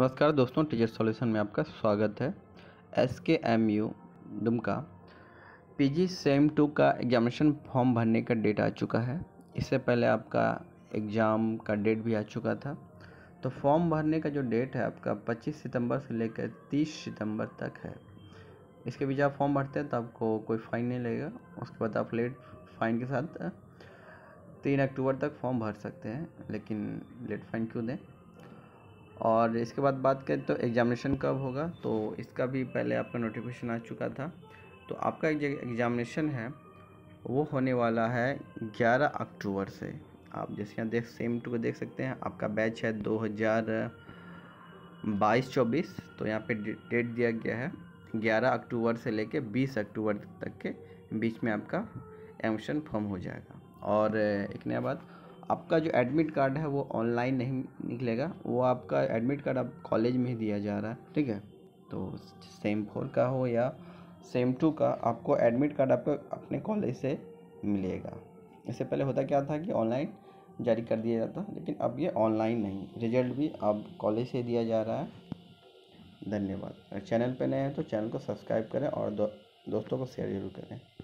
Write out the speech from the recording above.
नमस्कार दोस्तों teacher solution में आपका स्वागत है S K M U Dumka P G sem two का एग्जामिनेशन फॉर्म भरने का डेट आ चुका है इससे पहले आपका एग्ज़ाम का डेट भी आ चुका था तो फॉर्म भरने का जो डेट है आपका 25 सितंबर से लेकर 30 सितंबर तक है इसके बीच आप फॉर्म भरते हैं तो आपको कोई फ़ाइन नहीं लगेगा उसके बाद आप लेट फाइन के साथ तीन अक्टूबर तक फॉर्म भर सकते हैं लेकिन लेट फाइन क्यों दें और इसके बाद बात करें तो एग्ज़ामिनेशन कब होगा तो इसका भी पहले आपका नोटिफिकेशन आ चुका था तो आपका एग्ज़ामिनेशन है वो होने वाला है 11 अक्टूबर से आप जैसे यहाँ देख सेम टू को देख सकते हैं आपका बैच है 2022-24 तो यहाँ पे डेट दिया गया है 11 अक्टूबर से लेके 20 अक्टूबर तक के बीच में आपका एडमिशन फॉर्म हो जाएगा और एक नया बात आपका जो एडमिट कार्ड है वो ऑनलाइन नहीं निकलेगा वो आपका एडमिट कार्ड आप कॉलेज में ही दिया जा रहा है ठीक है तो सेम फोर का हो या सेम टू का आपको एडमिट कार्ड आपको अपने कॉलेज से मिलेगा इससे पहले होता क्या था कि ऑनलाइन जारी कर दिया जाता लेकिन अब ये ऑनलाइन नहीं रिजल्ट भी अब कॉलेज से दिया जा रहा है धन्यवाद चैनल पर नए हैं तो चैनल को सब्सक्राइब करें और दो, दोस्तों को शेयर जरूर करें